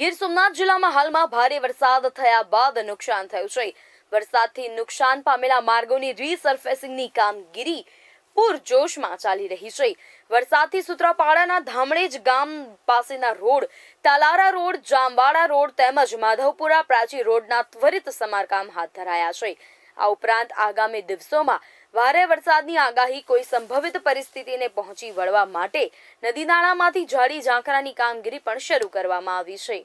ગીર સોમનાથ જિલ્લામાં હાલમાં ભારે વરસાદ થયા બાદ નુકસાન થયું છે વરસાદથી નુકસાન પામેલા માર્ગોની રીસર્ફેસિંગની કામગીરી પૂરજોશમાં ચાલી રહી છે વરસાદથી સુત્રાપાડાના ધામણેજ ગામ પાસેના road Talala road Jamwada road તેમજ માધવપુરા પ્રાચી રોડના ત્વરિત સમારકામ હાથ ધરાયા છે આ ઉપરાંત આગામી દિવસોમાં ભારે વરસાદની આગાહી કોઈ સંભવિત પરિસ્થિતિને પહોંચી વળવા માટે નદી જાળી ઝાંખરાની કામગીરી પણ શરૂ કરવામાં આવી છે